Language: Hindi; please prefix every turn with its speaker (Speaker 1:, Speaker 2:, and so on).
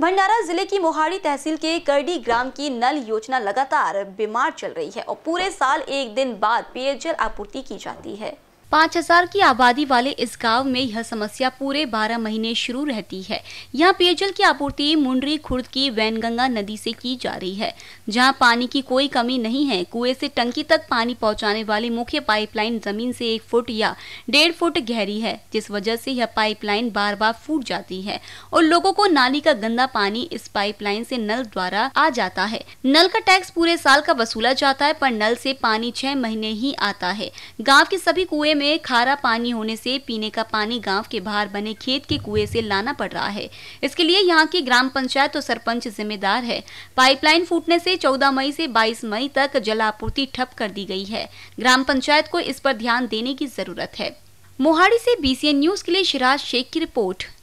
Speaker 1: भंडारा जिले की मोहाड़ी तहसील के करडी ग्राम की नल योजना लगातार बीमार चल रही है और पूरे साल एक दिन बाद पेयजल आपूर्ति की जाती है पाँच हजार की आबादी वाले इस गांव में यह समस्या पूरे बारह महीने शुरू रहती है यहाँ पेयजल की आपूर्ति मुंडरी खुर्द की वैनगंगा नदी से की जा रही है जहाँ पानी की कोई कमी नहीं है कुएं से टंकी तक पानी पहुँचाने वाली मुख्य पाइपलाइन जमीन से एक फुट या डेढ़ फुट गहरी है जिस वजह से यह पाइपलाइन बार बार फूट जाती है और लोगों को नाली का गंदा पानी इस पाइपलाइन से नल द्वारा आ जाता है नल का टैक्स पूरे साल का वसूला जाता है पर नल से पानी छह महीने ही आता है गाँव के सभी कुएं में खारा पानी होने से पीने का पानी गांव के बाहर बने खेत के कुएं से लाना पड़ रहा है इसके लिए यहां की ग्राम पंचायत और सरपंच जिम्मेदार है पाइपलाइन फूटने से 14 मई से 22 मई तक जलापूर्ति ठप कर दी गई है ग्राम पंचायत को इस पर ध्यान देने की जरूरत है मोहाड़ी से बीसीएन न्यूज के लिए शिराज शेख की रिपोर्ट